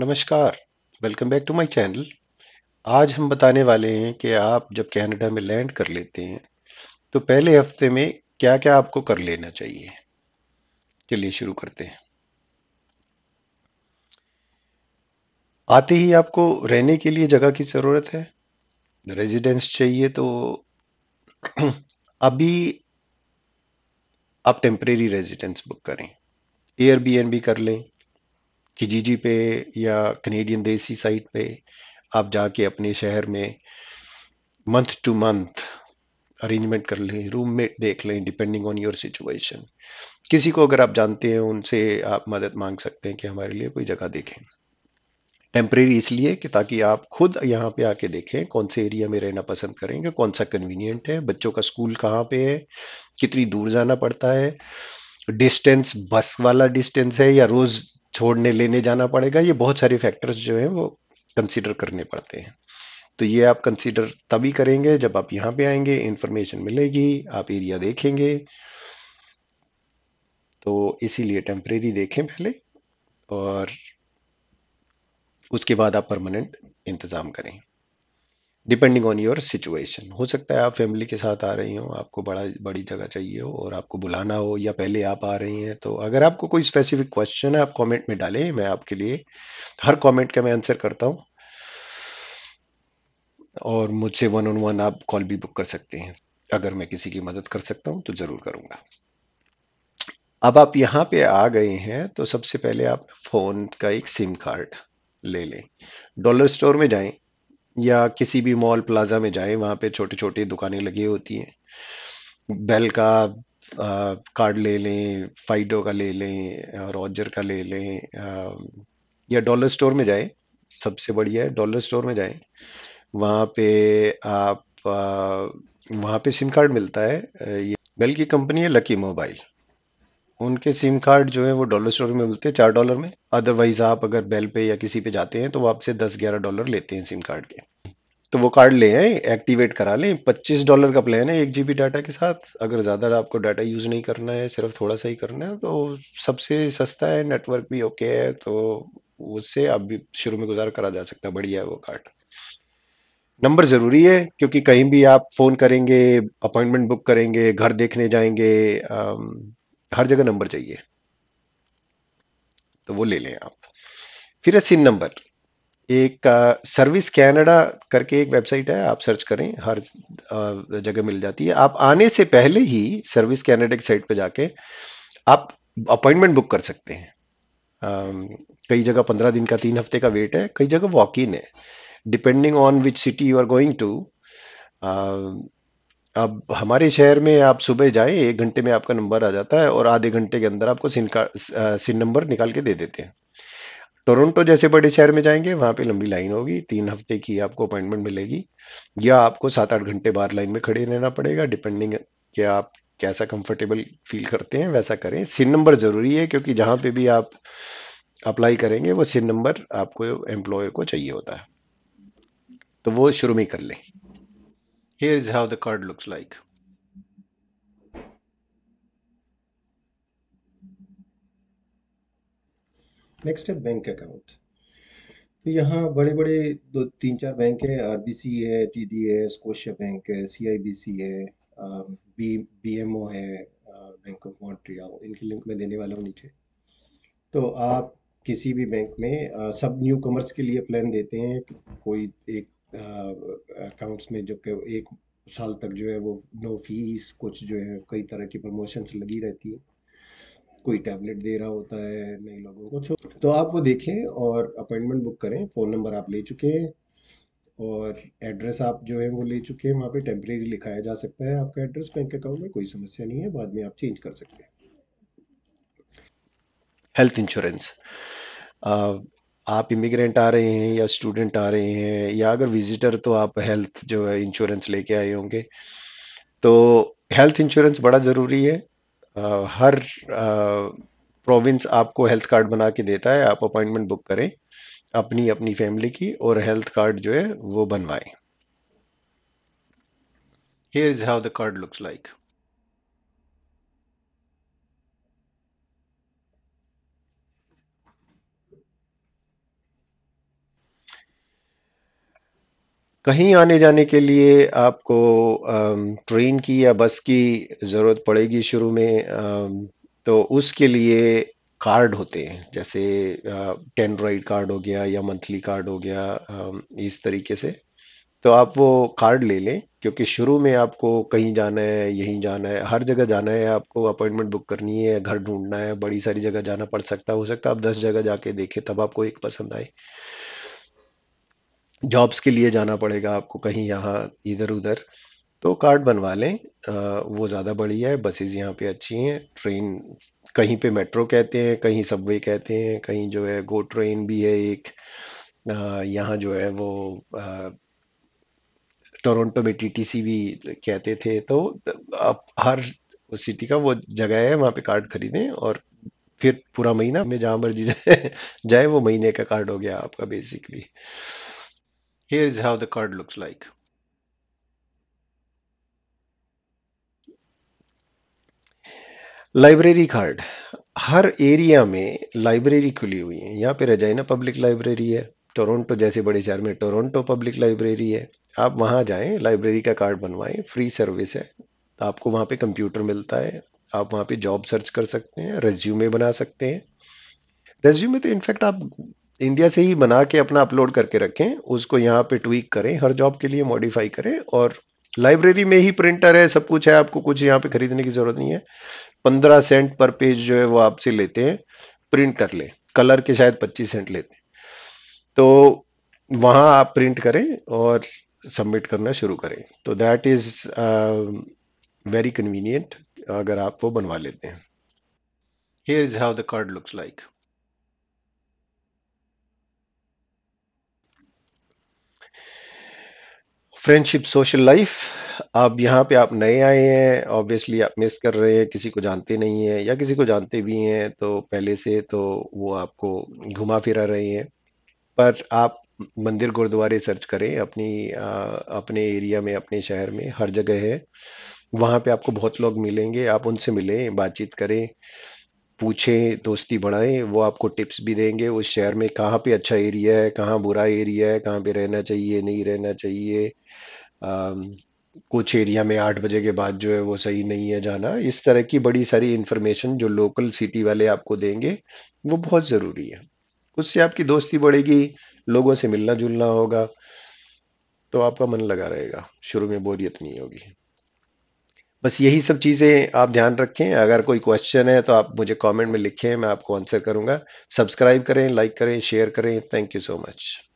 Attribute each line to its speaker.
Speaker 1: नमस्कार welcome back to my channel आज हम बताने वाले हैं कि आप जब कनाडा में लैंड कर लेते हैं तो पहले हफ्ते में क्या क्या आपको कर लेना चाहिए चलिए शुरू करते हैं आते ही आपको रहने के लिए जगह की ज़रूरत है रेजिडेंस चाहिए तो अभी आप टेम्परेरी रेजिडेंस बुक करें एयरबीएनबी कर लें किजीजी पे या कनेडियन देसी साइट पे आप जाके अपने शहर में मंथ टू मंथ अरेंजमेंट कर लें रूम में देख लें डिपेंडिंग ऑन योर सिचुएशन किसी को अगर आप जानते हैं उनसे आप मदद मांग सकते हैं कि हमारे लिए कोई जगह देखें टेम्परेरी इसलिए कि ताकि आप खुद यहाँ पे आके देखें कौन से एरिया में रहना पसंद करेंगे कौन सा कन्वीनियंट है बच्चों का स्कूल कहाँ पे है कितनी दूर जाना पड़ता है डिस्टेंस बस वाला डिस्टेंस है या रोज छोड़ने लेने जाना पड़ेगा ये बहुत सारे फैक्टर्स जो है वो कंसिडर करने पड़ते हैं तो ये आप कंसिडर तभी करेंगे जब आप यहाँ पे आएंगे इंफॉर्मेशन मिलेगी आप एरिया देखेंगे तो इसीलिए टेम्परेरी देखें पहले और उसके बाद आप परमानेंट इंतज़ाम करें डिपेंडिंग ऑन योर सिचुएशन हो सकता है आप फैमिली के साथ आ रही हो आपको बड़ा बड़ी जगह चाहिए हो और आपको बुलाना हो या पहले आप आ रही हैं तो अगर आपको कोई स्पेसिफिक क्वेश्चन है आप कमेंट में डालें मैं आपके लिए हर कमेंट का मैं आंसर करता हूं और मुझसे वन ऑन वन आप कॉल भी बुक कर सकते हैं अगर मैं किसी की मदद कर सकता हूं तो ज़रूर करूंगा अब आप यहाँ पे आ गए हैं तो सबसे पहले आप फ़ोन का एक सिम कार्ड ले लें डॉलर स्टोर में जाएं या किसी भी मॉल प्लाजा में जाए वहां पे छोटी छोटी दुकानें लगी होती हैं बेल का आ, कार्ड ले लें फाइडो का ले लें रॉजर का ले लें आ, या डॉलर स्टोर में जाए सबसे बढ़िया है डॉलर स्टोर में जाए वहाँ पे आप आ, वहां पे सिम कार्ड मिलता है ये बेल की कंपनी है लकी मोबाइल उनके सिम कार्ड जो है वो डॉलर स्टोर में मिलते हैं चार डॉलर में अदरवाइज आप अगर बेल पे या किसी पे जाते हैं तो वो आपसे दस ग्यारह डॉलर लेते हैं सिम कार्ड के तो वो कार्ड ले आए एक्टिवेट करा लें पच्चीस डॉलर का प्लान है एक जी डाटा के साथ अगर ज़्यादा आपको डाटा यूज़ नहीं करना है सिर्फ थोड़ा सा ही करना है तो सबसे सस्ता है नेटवर्क भी ओके है तो उससे आप भी शुरू में गुजार करा जा सकता है बढ़िया है वो कार्ड नंबर ज़रूरी है क्योंकि कहीं भी आप फ़ोन करेंगे अपॉइंटमेंट बुक करेंगे घर देखने जाएंगे हर जगह नंबर चाहिए तो वो ले लें आप फिर है सिन नंबर एक सर्विस कैनेडा करके एक वेबसाइट है आप सर्च करें हर जगह मिल जाती है आप आने से पहले ही सर्विस कैनेडा की साइट पर जाके आप अपॉइंटमेंट बुक कर सकते हैं कई जगह पंद्रह दिन का तीन हफ्ते का वेट है कई जगह वॉक इन है depending on which city you are going to अब हमारे शहर में आप सुबह जाएं एक घंटे में आपका नंबर आ जाता है और आधे घंटे के अंदर आपको सिन का सिन नंबर निकाल के दे देते हैं टोरंटो जैसे बड़े शहर में जाएंगे वहाँ पे लंबी लाइन होगी तीन हफ्ते की आपको अपॉइंटमेंट मिलेगी या आपको सात आठ घंटे बाहर लाइन में खड़े रहना पड़ेगा डिपेंडिंग कि आप कैसा कंफर्टेबल फील करते हैं वैसा करें सिन नंबर ज़रूरी है क्योंकि जहाँ पर भी आप अप्लाई करेंगे वो सिन नंबर आपको एम्प्लॉय को चाहिए होता है तो वो शुरू में ही कर लें Here is how the card looks like. Next है बैंक अकाउंट तो यहाँ बड़े बड़े दो तीन चार बैंक है आर बी सी है टी डी है स्कोशिया बैंक है सी आई बी सी है बी बी एम ओ है बैंक ऑफ मॉन्ट्रियल इनकी लिंक मैं देने वाला हूँ नीचे तो आप किसी भी बैंक में आ, uh, सब न्यू कमर्स के लिए प्लान देते हैं कोई एक अकाउंट्स में जो कि एक साल तक जो है वो नो फीस कुछ जो है कई तरह की प्रमोशंस लगी रहती है कोई टैबलेट दे रहा होता है नए लोगों को तो, तो आप वो देखें और अपॉइंटमेंट बुक करें फ़ोन नंबर आप ले चुके हैं और एड्रेस आप जो है वो ले चुके हैं वहाँ पे टेम्परेरी लिखाया जा सकता है आपका एड्रेस बैंक अकाउंट में कोई समस्या नहीं है बाद में आप चेंज कर सकते हैं हेल्थ इंश्योरेंस आप इमिग्रेंट आ रहे हैं या स्टूडेंट आ रहे हैं या अगर विजिटर तो आप हेल्थ जो है इंश्योरेंस लेके आए होंगे तो हेल्थ इंश्योरेंस बड़ा ज़रूरी है आ, हर प्रोविंस आपको हेल्थ कार्ड बना के देता है आप अपॉइंटमेंट बुक करें अपनी अपनी फैमिली की और हेल्थ कार्ड जो है वो बनवाएं Here is how the card like. कहीं आने जाने के लिए आपको ट्रेन की या बस की ज़रूरत पड़ेगी शुरू में तो उसके लिए कार्ड होते हैं जैसे टेन राइड कार्ड हो गया या मंथली कार्ड हो गया इस तरीके से तो आप वो कार्ड ले लें क्योंकि शुरू में आपको कहीं जाना है यहीं जाना है हर जगह जाना है आपको अपॉइंटमेंट बुक करनी है घर ढूंढना है बड़ी सारी जगह जाना पड़ सकता हो सकता है आप दस जगह जाके देखें तब आपको एक पसंद आए जॉब्स के लिए जाना पड़ेगा आपको कहीं यहाँ इधर उधर तो कार्ड बनवा लें वो ज़्यादा बढ़िया है बसेज यहाँ पे अच्छी हैं ट्रेन कहीं पे मेट्रो कहते हैं कहीं सबवे कहते हैं कहीं जो है गो ट्रेन भी है एक यहाँ जो है वो टोरंटो में टीटीसी भी कहते थे तो आप हर सिटी का वो जगह है वहाँ पे कार्ड खरीदें और फिर पूरा महीना में जहाँ मर्जी जाए जाए वो महीने का कार्ड हो गया आपका basically Here is how the card looks like. Library card हर एरिया में लाइब्रेरी खुली हुई है यहाँ पे रजाइना पब्लिक लाइब्रेरी है टोरंटो जैसे बड़े शहर में टोरंटो पब्लिक लाइब्रेरी है आप वहाँ जाएं लाइब्रेरी का कार्ड बनवाएं फ्री सर्विस है आपको वहाँ पे कंप्यूटर मिलता है आप वहाँ पे जॉब सर्च कर सकते हैं रेज्यूमे बना सकते हैं रेज्यूमे तो इनफैक्ट आप इंडिया से ही बना के अपना अपलोड करके रखें उसको यहाँ पे ट्वीक करें हर जॉब के लिए मॉडिफाई करें और लाइब्रेरी में ही प्रिंटर है सब कुछ है आपको कुछ यहाँ पे खरीदने की जरूरत नहीं है पंद्रह सेंट पर पेज जो है वो आपसे लेते हैं प्रिंट कर ले कलर के शायद पच्चीस सेंट लेते हैं तो वहाँ आप प्रिंट करें और सबमिट करना शुरू करें तो दैट इज़ वेरी कन्वीनियंट अगर आप वो बनवा लेते हैं here is how the card looks like friendship social life अब यहाँ पे आप नए आए हैं ऑब्वियसली आप मिस कर रहे हैं किसी को जानते नहीं हैं या किसी को जानते भी हैं तो पहले से तो वो आपको घुमा फिरा रहे हैं पर आप मंदिर गुरुद्वारे सर्च करें अपनी आ, अपने एरिया में अपने शहर में हर जगह है वहाँ पे आपको बहुत लोग मिलेंगे आप उनसे मिलें बातचीत करें पूछें दोस्ती बढ़ाएं वो आपको टिप्स भी देंगे उस शहर में कहाँ पे अच्छा एरिया है कहाँ बुरा एरिया है कहाँ पे रहना चाहिए नहीं रहना चाहिए आ, कुछ एरिया में आठ बजे के बाद जो है वो सही नहीं है जाना इस तरह की बड़ी सारी इंफॉर्मेशन जो लोकल सिटी वाले आपको देंगे वो बहुत ज़रूरी है उससे आपकी दोस्ती बढ़ेगी लोगों से मिलना जुलना होगा तो आपका मन लगा रहेगा शुरू में बोरियत नहीं होगी बस यही सब चीज़ें आप ध्यान रखें अगर कोई क्वेश्चन है तो आप मुझे कमेंट में लिखें मैं आपको आंसर करूंगा सब्सक्राइब करें लाइक करें शेयर करें थैंक यू सो मच